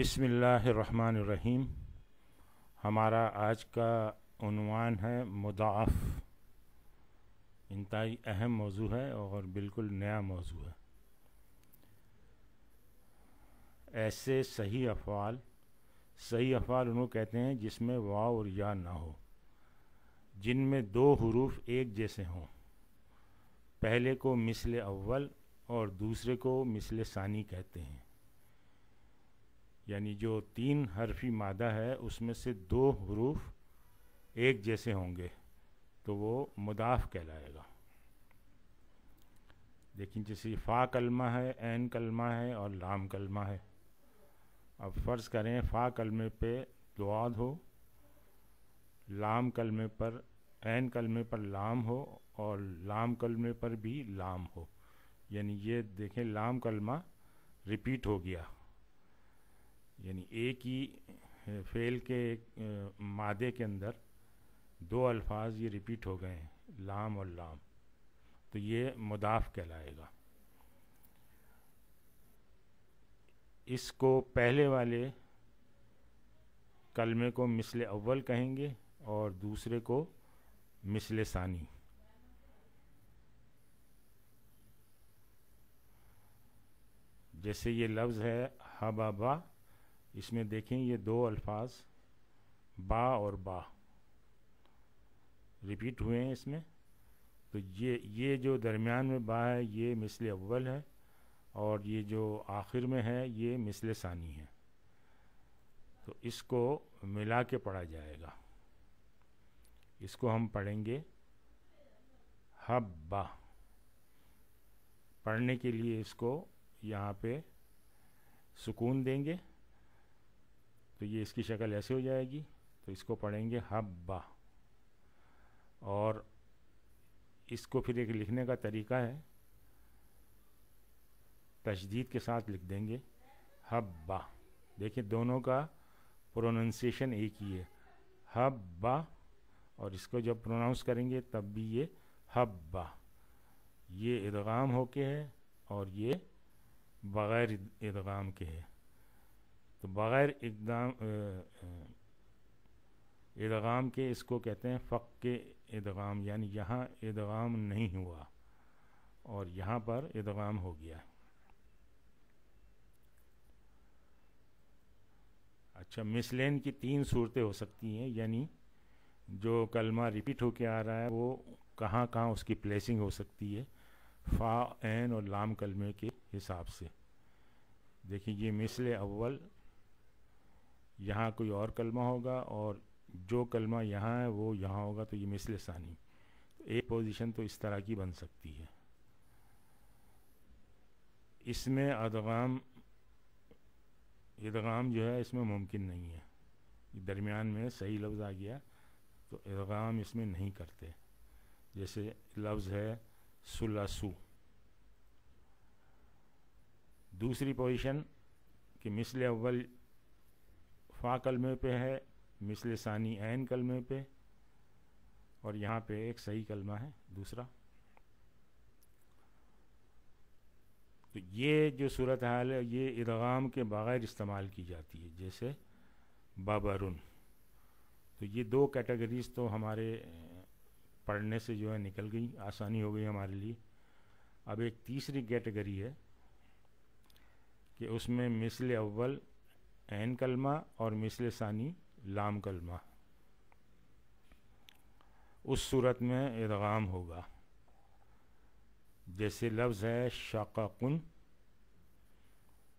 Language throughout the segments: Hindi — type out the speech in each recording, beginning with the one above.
बिसमीम हमारा आज का उनवान है मुदाफ़ इंतई अहम मौजू है और बिल्कुल नया मौजू है ऐसे सही अफ़ाल सही अफ़ाल उन्हों कहते हैं जिसमें वाह और या ना हो जिनमें दो हरूफ एक जैसे हों पहले को मिसल अव्वल और दूसरे को मिसल सानी कहते हैं यानी जो तीन हरफी मादा है उसमें से दो हरूफ एक जैसे होंगे तो वो मुदाफ़ कहलाएगा लेकिन जैसे फ़ा कलमा है एन कलमा है और लाम कलमा है अब फ़र्ज़ करें फ़ा कलमे पे दुआद हो लाम कलमे पर एन कलमे पर लाम हो और लाम कलमे पर भी लाम हो यानी ये देखें लाम कलमा रिपीट हो गया यानी एक ही फेल के एक मादे के अंदर दो अल्फाज ये रिपीट हो गए हैं लाम और लाम तो ये मुदाफ कहलाएगा इसको पहले वाले कलमे को मिसल अव्वल कहेंगे और दूसरे को मिसल सानी जैसे ये लफ्ज़ है हबाबा इसमें देखें ये दो अल्फाज बा और बा रिपीट हुए हैं इसमें तो ये ये जो दरमियान में बा है ये मिसल अव्वल है और ये जो आखिर में है ये मिसल सानी है तो इसको मिला के पढ़ा जाएगा इसको हम पढ़ेंगे हब्बा पढ़ने के लिए इसको यहाँ पे सुकून देंगे तो ये इसकी शक्ल ऐसे हो जाएगी तो इसको पढ़ेंगे हब्बा और इसको फिर एक लिखने का तरीका है तशदीद के साथ लिख देंगे हब्बा देखिए दोनों का प्रोनाउंसिएशन एक ही है हब्बा और इसको जब प्रोनाउंस करेंगे तब भी ये हब्बा ये इदगाम होके है और ये बग़ैर इदगाम के है तो बग़ैर इकदाम इदगाम के इसको कहते हैं फ़क के इदगाम यानी यहाँ इदगाम नहीं हुआ और यहाँ पर इदगाम हो गया अच्छा मिसलेन की तीन सूरतें हो सकती हैं यानी जो कलमा रिपीट होके आ रहा है वो कहाँ कहाँ उसकी प्लेसिंग हो सकती है फ़ा एन और लाम कलमे के हिसाब से देखिए ये मिसल अव्वल यहाँ कोई और कलमा होगा और जो कलमा यहाँ है वो यहाँ होगा तो ये मिसल सानी तो एक पोजीशन तो इस तरह की बन सकती है इसमें अदगाम इदगाम जो है इसमें मुमकिन नहीं है दरमियान में सही लफ्ज़ आ गया तो इदगाम इसमें नहीं करते जैसे लफ्ज़ है सुलासु दूसरी पोजीशन कि मिसल अव्वल फ़ा कलमे पे है मिसल सानी एन कलमे पे और यहाँ पे एक सही कलमा है दूसरा तो ये जो सूरत हाल है ये इदगाम के बग़ैर इस्तेमाल की जाती है जैसे बाबरुन तो ये दो कैटेगरीज तो हमारे पढ़ने से जो है निकल गई आसानी हो गई हमारे लिए अब एक तीसरी कैटेगरी है कि उसमें मिसल अव्वल एन कलमा और मिसल सानी लाम कलमा उस सूरत में इदगाम होगा जैसे लफ्ज़ है शक़ुन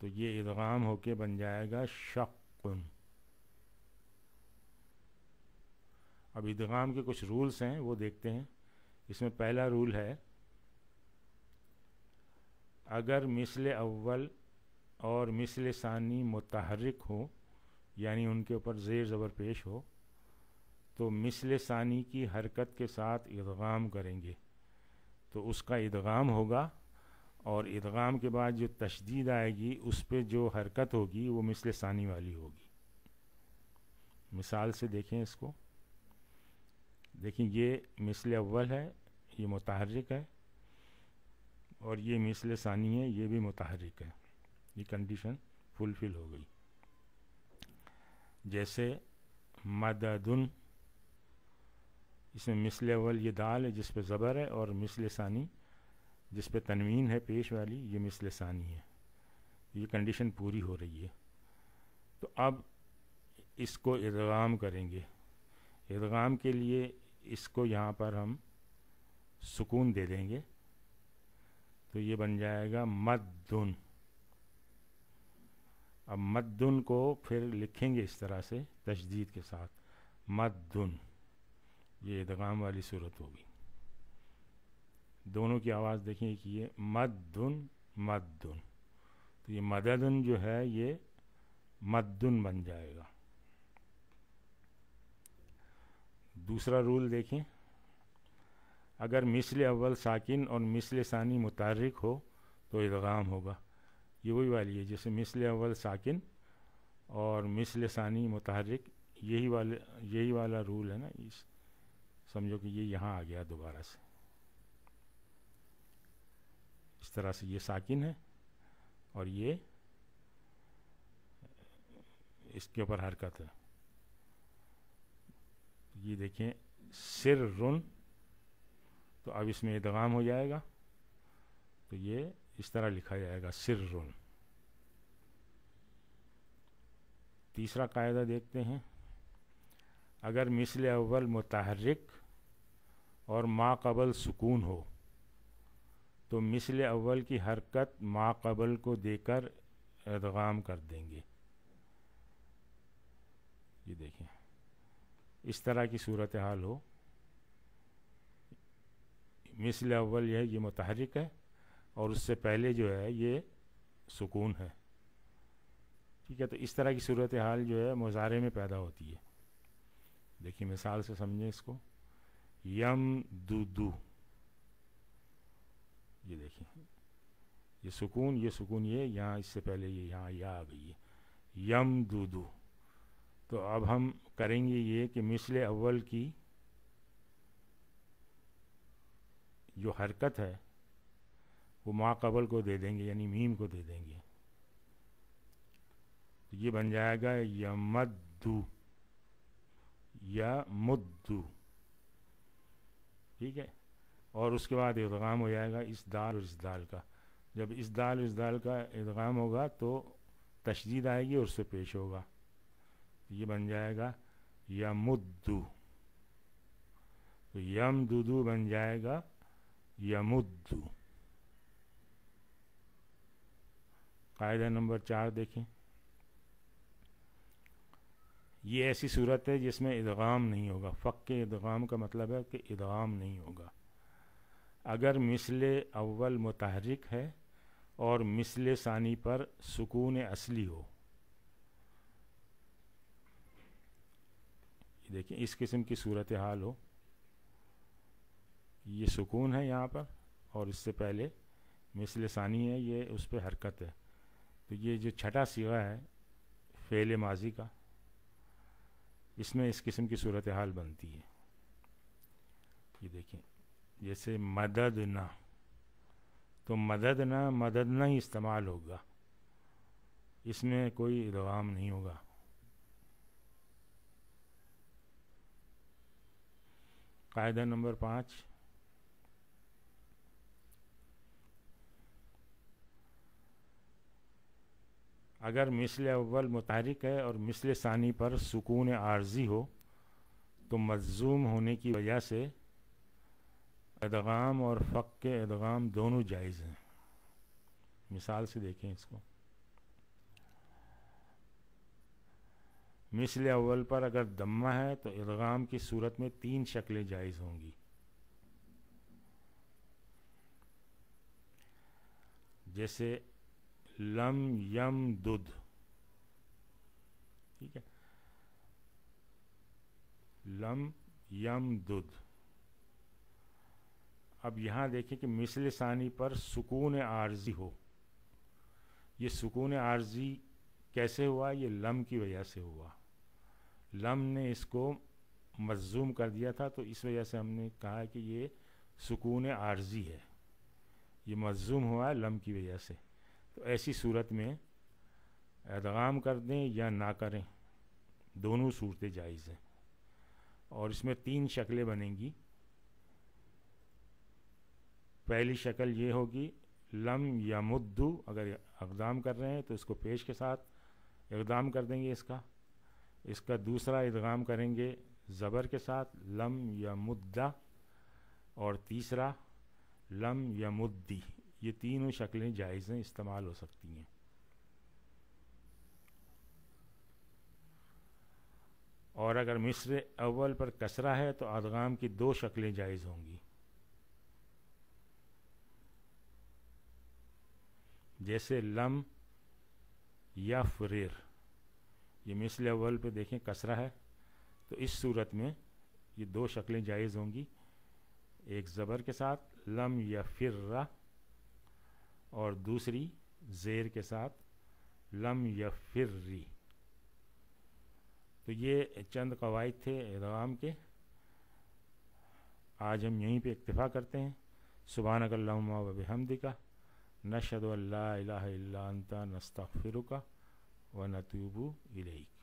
तो ये इदगाम होके बन जाएगा शक़ुन अब इदगाम के कुछ रूल्स हैं वो देखते हैं इसमें पहला रूल है अगर मिसल अव्वल और मिसल सानी मतहरक हो यानी उनके ऊपर ज़ेर ज़बर पेश हो तो मिसल सानी की हरकत के साथ इदगाम करेंगे तो उसका इदगाम होगा और इदगाम के बाद जो तशदीद आएगी उस पर जो हरकत होगी वो मिसल सानी वाली होगी मिसाल से देखें इसको देखें ये मिसल अव्वल है ये मतहरक है और ये मिसल सानी है ये भी मतहरक है ये कंडीशन फुलफिल हो गई जैसे मददुन इसमें मिसल अवल ये दाल है जिस पे ज़बर है और मिसल सानी जिस पे तनवीन है पेश वाली ये मिसल सानी है ये कंडीशन पूरी हो रही है तो अब इसको इदगाम करेंगे इदगाम के लिए इसको यहाँ पर हम सुकून दे देंगे तो ये बन जाएगा मददुन अब मद्दुन को फिर लिखेंगे इस तरह से तशदीद के साथ मद्दुन ये इदगाम वाली सूरत होगी दोनों की आवाज़ देखें कि ये मद्दुन मद्दुन तो ये मददन जो है ये मद्दुन बन जाएगा दूसरा रूल देखें अगर मिसल अव्वल साकिन और मिसल सानी मुतारिक हो तो इदगाम होगा ये वही वाली है जैसे मिसल अवल साकििन और मिसल सानी मतहरक यही वाले यही वाला रूल है ना इस समझो कि ये यहाँ आ गया दोबारा से इस तरह से ये साकििन है और ये इसके ऊपर हरकत है ये देखें सिर रुन तो अब इसमें इदगाम हो जाएगा तो ये इस तरह लिखा जाएगा सिर्रुन तीसरा कायदा देखते हैं अगर मिसल अव्वल मतहरक और माँ कबल सुकून हो तो मिसल अव्वल की हरकत माँ कबल को देकर अदगाम कर देंगे ये देखें इस तरह की सूरत हाल हो मिसल अव्वल यह ये मतहरक है और उससे पहले जो है ये सुकून है ठीक है तो इस तरह की सूरत हाल जो है मुजारे में पैदा होती है देखिए मिसाल से समझें इसको यम दू ये देखिए ये सुकून ये सुकून ये यहाँ इससे पहले ये यहाँ या आ गई है यम दू तो अब हम करेंगे ये कि मिसल अव्वल की जो हरकत है वो माँ कबल को दे देंगे यानी मीम को दे देंगे तो ये बन जाएगा यमद्दू या मुद्दू ठीक है और उसके बाद इदगाम हो जाएगा इस दाल और इस दाल का जब इस दाल इस दाल का इदगाम होगा तो तशदीद आएगी और उससे पेश होगा तो ये बन जाएगा यमुद्दू तो यम दुदू बन जाएगा यमुद्दू कायदा नंबर चार देखें ये ऐसी सूरत है जिसमें इदगाम नहीं होगा फ़क के इदगाम का मतलब है कि इदगाम नहीं होगा अगर मिसल अव्वल मुतहरक है और मिसल सानी पर सुकून असली हो देखें इस किस्म की सूरत हाल हो ये सुकून है यहाँ पर और इससे पहले मिसल सानी है ये उस पर हरकत है तो ये जो छठा सिवा है फेल माजी का इसमें इस किस्म की सूरत हाल बनती है ये देखें जैसे मदद ना तो मदद ना मदद ना ही इस्तेमाल होगा इसमें कोई इदगाम नहीं होगा कायदा नंबर पाँच अगर मिसल अव्वल मुतहरक है और मिसल सानी पर सुकून आर्जी हो तो मजजूम होने की वजह से अदगाम और फ़क के अदगाम दोनों जायज़ हैं मिसाल से देखें इसको मिसल अव्वल पर अगर दम्मा है तो इदगाम की सूरत में तीन शक्लें जायज़ होंगी जैसे लम यम दुध ठीक है लम यम दुध अब यहाँ देखें कि मिसल सानी पर सुकून आर्जी हो ये सुकून आर्जी कैसे हुआ ये लम की वजह से हुआ लम ने इसको मजूम कर दिया था तो इस वजह से हमने कहा कि ये सुकून आर्जी है ये मजूम हुआ लम की वजह से तो ऐसी सूरत में अदगाम कर दें या ना करें दोनों सूरतें जायज़ हैं और इसमें तीन शक्लें बनेंगी पहली शक्ल ये होगी लम या मुद्दू अगर इकदाम कर रहे हैं तो इसको पेश के साथ इकदाम कर देंगे इसका इसका दूसरा इदगाम करेंगे ज़बर के साथ लम या मुद्दा और तीसरा लम या मुद्दी ये तीनों शक्लें जायज़ हैं इस्तेमाल हो सकती हैं और अगर मिस्र अव्वल पर कसरा है तो अदगाम की दो शक्लें जायज़ होंगी जैसे लम या फ्रेर ये मिसल अव्वल पे देखें कसरा है तो इस सूरत में ये दो शक्लें जायज़ होंगी एक ज़बर के साथ लम या फिर्रा और दूसरी ज़ेर के साथ लम यफिर्री तो ये चंद कवायद थे एदवाम के आज हम यहीं पे इक्तफ़ा करते हैं सुबहान वबहमदी का नशद अल्ला नस्तर का व नतूबू इलेक